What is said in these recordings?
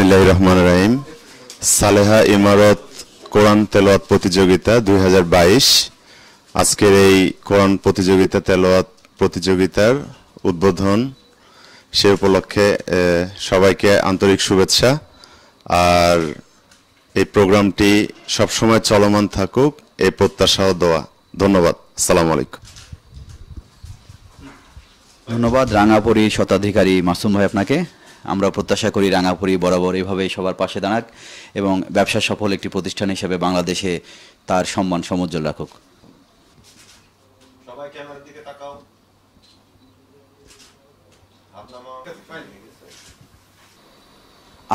বিসমিল্লাহ রহমান রাহিম সালেহা ইমারত কোরআন তেলোয়াত প্রতিযোগিতা দুই আজকের এই কোরআন প্রতিযোগিতা তেলোয়াত প্রতিযোগিতার উদ্বোধন সে উপলক্ষে সবাইকে আন্তরিক শুভেচ্ছা আর এই প্রোগ্রামটি সবসময় চলমান থাকুক এই প্রত্যাশা দেওয়া ধন্যবাদ আসসালামু আলাইকুম ধন্যবাদ রাঙাপুরী শতাধিকারী মাসুম ভাই আপনাকে আমরা প্রত্যাশা করি রাঙাপুরি বরাবর এভাবেই সবার পাশে দাঁড়াক এবং ব্যবসা সফল একটি প্রতিষ্ঠান হিসেবে বাংলাদেশে তার সম্মান সমুজ্জ্বল রাখুক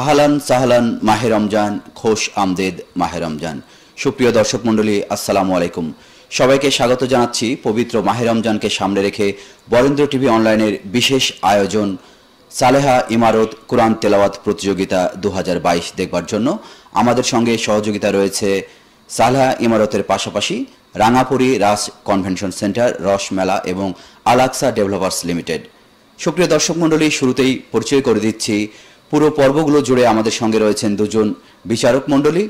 আহলান সাহলান মাহে রমজান খোশ আমদেদ মাহে রমজান সুপ্রিয় দর্শক মন্ডলী আসসালামু আলাইকুম সবাইকে স্বাগত জানাচ্ছি পবিত্র মাহে রমজানকে সামনে রেখে বরেন্দ্র টিভি অনলাইনের বিশেষ আয়োজন সালেহা ইমারত কোরআন তেলাওয়াত প্রতিযোগিতা দু দেখবার জন্য আমাদের সঙ্গে সহযোগিতা রয়েছে সালেহা ইমারতের পাশাপাশি রাঙাপুরি রাস কনভেনশন সেন্টার রসমেলা এবং আলাক্সা ডেভেলপার্স লিমিটেড সক্রিয় দর্শক মণ্ডলী শুরুতেই পরিচয় করে দিচ্ছি পুরো পর্বগুলো জুড়ে আমাদের সঙ্গে রয়েছেন দুজন বিচারক মণ্ডলী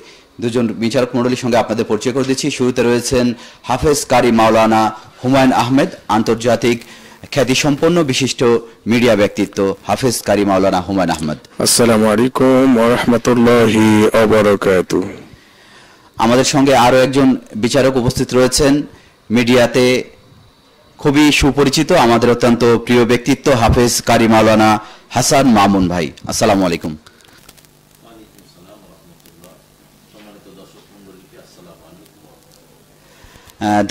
দুজন বিচারক মণ্ডলীর সঙ্গে আপনাদের পরিচয় করে দিচ্ছি শুরুতে রয়েছেন হাফেজ কারি মাওলানা হুমায়ুন আহমেদ আন্তর্জাতিক খ্যাতি সম্পন্ন বিশিষ্ট মিডিয়া ব্যক্তিত্ব হাফেজ কারিম আউলানা হুমায়ুন আহমদ আসসালামু আলাইকুম ওয়া ওয়া রাহমাতুল্লাহি বারাকাতু আমাদের সঙ্গে আরো একজন বিচারক উপস্থিত রয়েছেন মিডিয়াতে খুবই সুপরিচিত আমাদের অত্যন্ত প্রিয় ব্যক্তিত্ব হাফেজ কারিম আউলানা হাসান মামুন ভাই আসসালামু আলাইকুম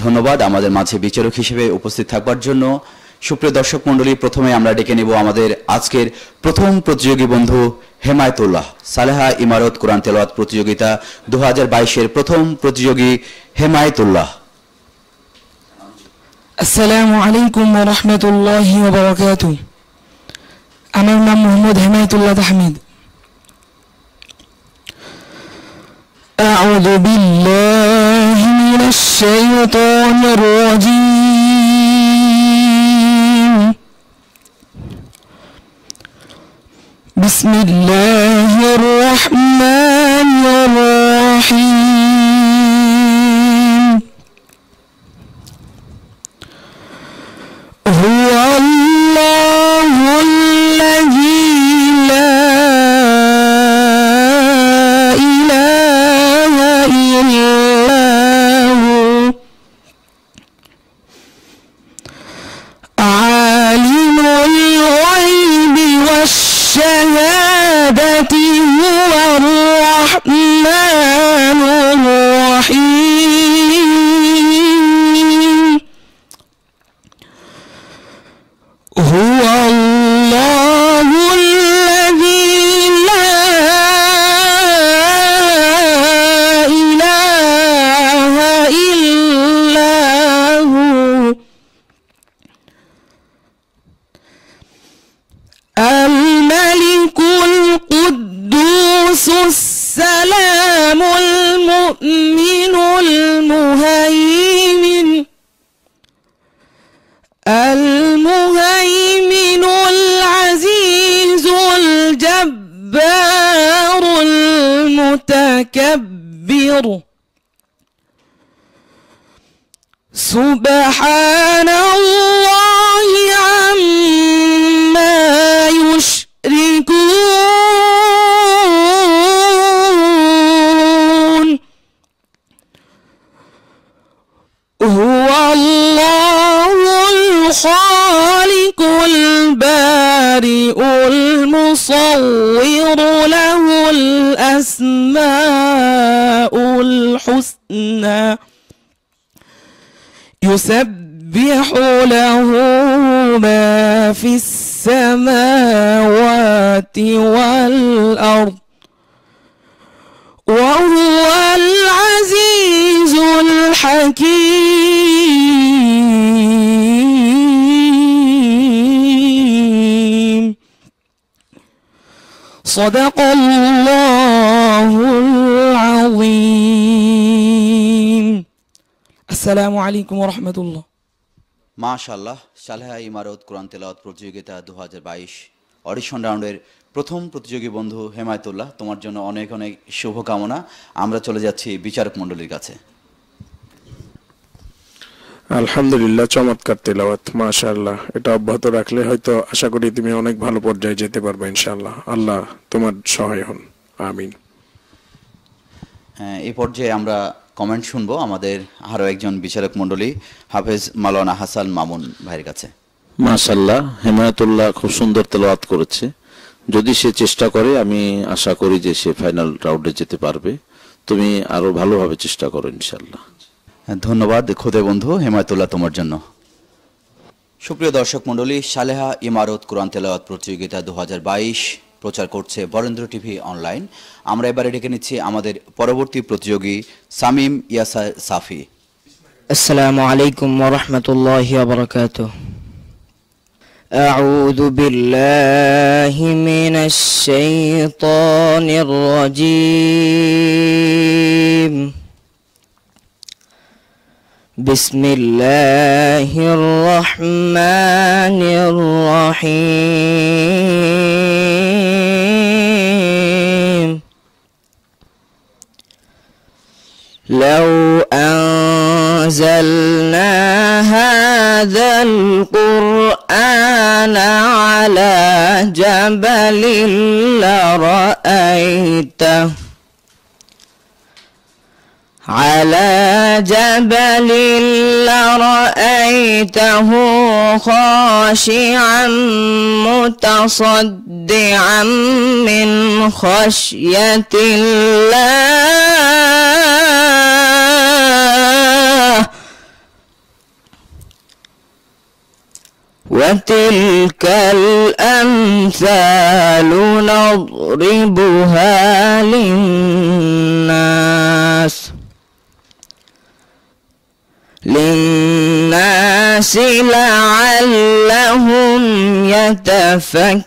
ধন্যবাদ আমাদের মাঝে বিচারক হিসেবে উপস্থিত থাকবার জন্য সুপ্রিয় দর্শক মন্ডলী প্রথমে আমরা ডেকে নেব আমাদের আজকের প্রথম প্রতিযোগী বন্ধু হেমায়তুল্লাহ সালেহা ইমারত কোরআন তেলাওয়াত প্রতিযোগিতা দু হাজার প্রথম প্রতিযোগী হেমায়তুল্লাহ আসসালামু আলাইকুম রহমতুল্লাহ আমার নাম মোহাম্মদ হেমায়তুল্লাহ তাহমিদ أعوذ بالله من الشيطان الرجيم بسم الله الرحمن Yeah, وكبر سبحان الله عما يشركون يسبح له ما في السماوات والأرض وهو العزيز الحكيم صدق الله العظيم আসসালামু আলাইকুম রহমতুল্লাহ মাশাল্লাহ সালেহা ইমারত কোরআন তেলাওয়াত প্রতিযোগিতা দু হাজার বাইশ অডিশন রাউন্ডের প্রথম প্রতিযোগী বন্ধু হেমায়তুল্লাহ তোমার জন্য অনেক অনেক শুভকামনা আমরা চলে যাচ্ছি বিচারক মণ্ডলীর কাছে আলহামদুলিল্লাহ চমৎকার তেলাওয়াত মাশাআল্লাহ এটা অব্যাহত রাখলে হয়তো আশা করি তুমি অনেক ভালো পর্যায়ে যেতে পারবে ইনশাল্লাহ আল্লাহ তোমার সহায় হন আমিন হ্যাঁ এই পর্যায়ে আমরা কমেন্ট শুনবো আমাদের আরও একজন বিচারক মন্ডলী হাফেজ মালানা হাসান মামুন ভাইয়ের কাছে মাশাল্লাহ হেমায়তুল্লাহ খুব সুন্দর তেলাওয়াত করেছে যদি সে চেষ্টা করে আমি আশা করি যে সে ফাইনাল রাউন্ডে যেতে পারবে তুমি আরো ভালোভাবে চেষ্টা করো ইনশাল্লাহ ধন্যবাদ খোদে বন্ধু হেমায়তুল্লাহ তোমার জন্য সুপ্রিয় দর্শক মণ্ডলী সালেহা ইমারত কোরআন তেলাওয়াত প্রতিযোগিতা দু প্রচার করছে বরেন্দ্র টিভি অনলাইন আমরা এবারে ডেকে নিচ্ছি আমাদের পরবর্তী প্রতিযোগী সামিম ইয়াসা সাফি আসসালামু আলাইকুম ওরহমতুল্লাহ বরকাত أعوذ بالله من الشيطان الرجيم بسم الله الرحمن الرحيم لو أنزلنا هذا القرآن على جبل لرأيته على جبل لرأيته خاشعا متصدعا من خشية الله وتلك الأمثال نضربها للناس للناس لعلهم يتفكرون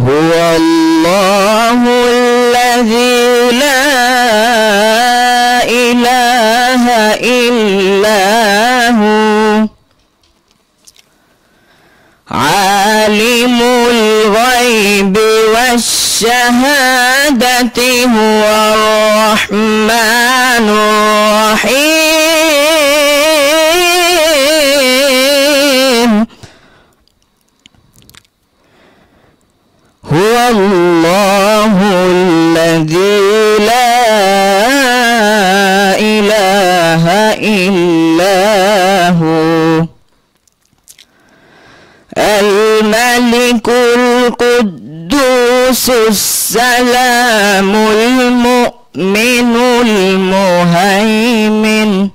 هو الله الذي لا إله إلا هو عالم الغيب والشهادة هو الرحمن الرحيم هو الله الذي لا إله إلا هو الملك القدوس السلام المؤمن المهيمن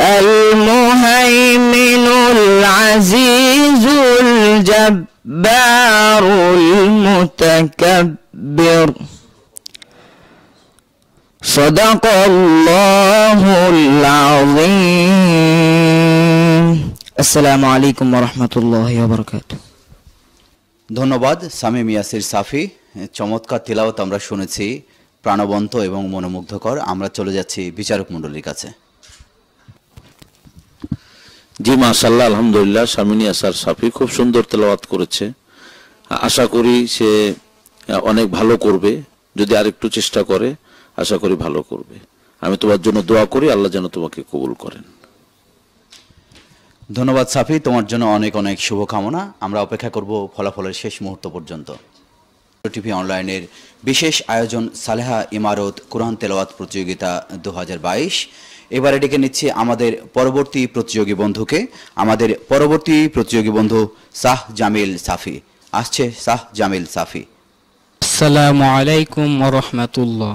المهيمن العزيز الجبار المتكبر صدق الله العظيم السلام عليكم ورحمة الله وبركاته ধন্যবাদ সামিম মিয়াসির সাফি চমৎকার তেলাওত আমরা শুনেছি প্রাণবন্ত এবং মনোমুগ্ধকর আমরা চলে যাচ্ছি বিচারক মণ্ডলীর কাছে জি মাসাল্লাহ আলহামদুলিল্লাহ সামিনী আসার সাফি খুব সুন্দর তেলাওয়াত করেছে আশা করি সে অনেক ভালো করবে যদি আরেকটু চেষ্টা করে আশা করি ভালো করবে আমি তোমার জন্য দোয়া করি আল্লাহ যেন তোমাকে কবুল করেন ধন্যবাদ সাফি তোমার জন্য অনেক অনেক শুভকামনা আমরা অপেক্ষা করব ফলাফলের শেষ মুহূর্ত পর্যন্ত টিভি অনলাইনের বিশেষ আয়োজন সালেহা ইমারত কোরআন তেলাওয়াত প্রতিযোগিতা দু এবারে ডেকে নিচ্ছে আমাদের পরবর্তী প্রতিযোগী বন্ধুকে আমাদের পরবর্তী প্রতিযোগী বন্ধু শাহ জামিল সাফি আসছে শাহ জামিল সাফি আসসালামু আলাইকুম রহমতুল্লাহ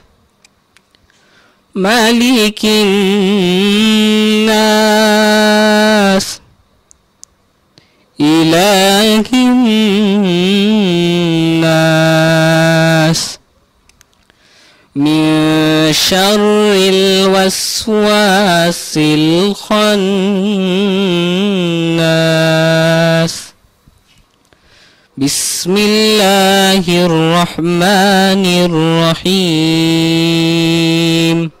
ملك الناس إله الناس من شر الوسواس الخناس بسم الله الرحمن الرحيم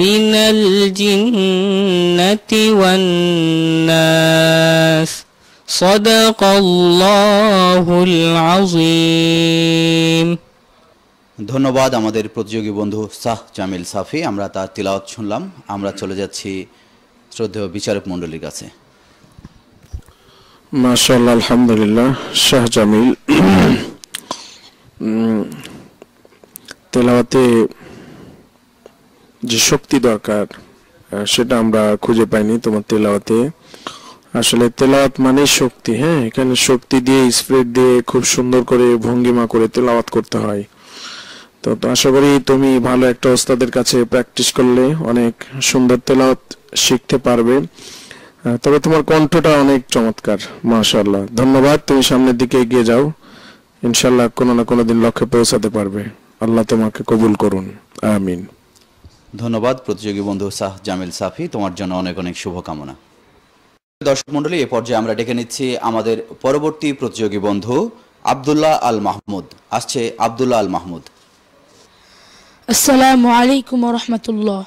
من الجنة والناس صدق الله العظيم ধন্যবাদ আমাদের প্রতিযোগী বন্ধু শাহ জামিল সাফি আমরা তার তিলাওয়াত শুনলাম আমরা চলে যাচ্ছি শ্রদ্ধেয় বিচারক মণ্ডলীর কাছে মাশাল্লাহ আলহামদুলিল্লাহ শাহ জামিল তেলাওয়াতে যে শক্তি দরকার সেটা আমরা খুঁজে পাইনি তোমার তেলাওয়াতে আসলে তেলাওয়াত মানে শক্তি হ্যাঁ এখানে শক্তি দিয়ে স্প্রেড দিয়ে খুব সুন্দর করে ভঙ্গিমা করে তেলাওয়াত করতে হয় তো আশা করি তুমি ভালো একটা ওস্তাদের কাছে প্র্যাকটিস করলে অনেক সুন্দর তেলাওয়াত শিখতে পারবে তবে তোমার কণ্ঠটা অনেক চমৎকার মাশাল্লাহ ধন্যবাদ তুমি সামনের দিকে এগিয়ে যাও ইনশাল্লাহ কোনো না কোনো দিন লক্ষ্যে পৌঁছাতে পারবে আল্লাহ তোমাকে কবুল করুন আমিন ধন্যবাদ প্রতিযোগী বন্ধু শাহ জামিল সাফি তোমার জন্য অনেক অনেক শুভকামনা দর্শক মন্ডলী এ পর্যায়ে আমরা ডেকে নিচ্ছি আমাদের পরবর্তী প্রতিযোগী বন্ধু আবদুল্লাহ আল মাহমুদ আসছে আবদুল্লাহ আল মাহমুদ আসসালামু আলাইকুম রহমতুল্লাহ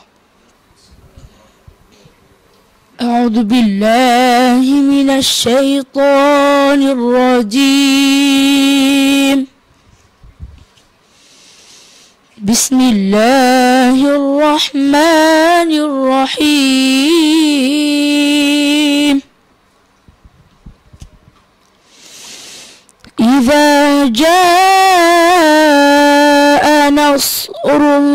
أعوذ بالله من الشيطان الرجيم بسم الله الله الرحمن الرحيم إذا جاء نصر الله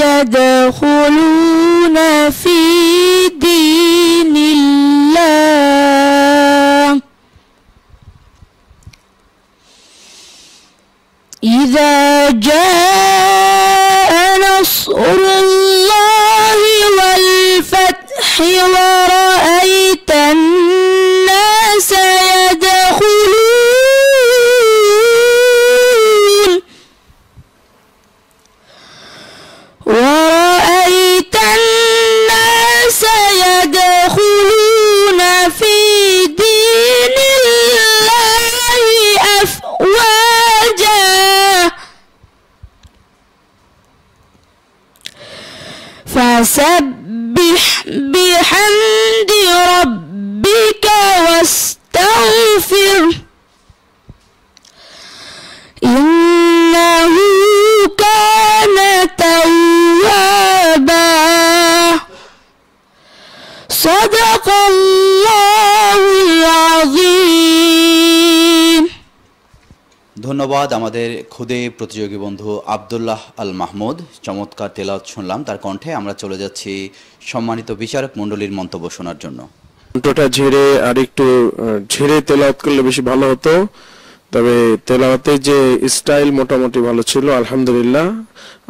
يدخلون ধন্যবাদ আমাদের খুদে প্রতিযোগী বন্ধু আবদুল্লাহ আল মাহমুদ চমৎকার তেলাওয়াত শুনলাম তার কণ্ঠে আমরা চলে যাচ্ছি সম্মানিত বিচারক মণ্ডলীর মন্তব্য শোনার জন্য কণ্ঠটা ঝেড়ে আর একটু ঝেড়ে তেলাওয়াত করলে বেশি ভালো হতো তবে তেলাওয়াতে যে স্টাইল মোটামুটি ভালো ছিল আলহামদুলিল্লাহ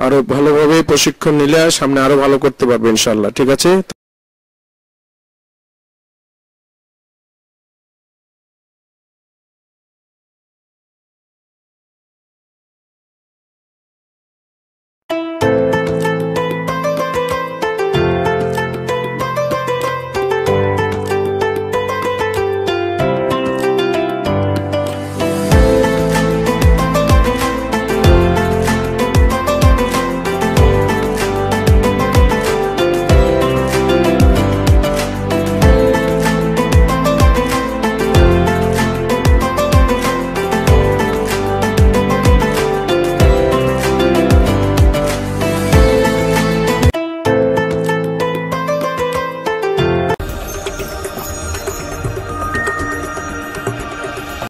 আরো ভালোভাবে প্রশিক্ষণ নিলে সামনে আরো ভালো করতে পারবে ইনশাল্লাহ ঠিক আছে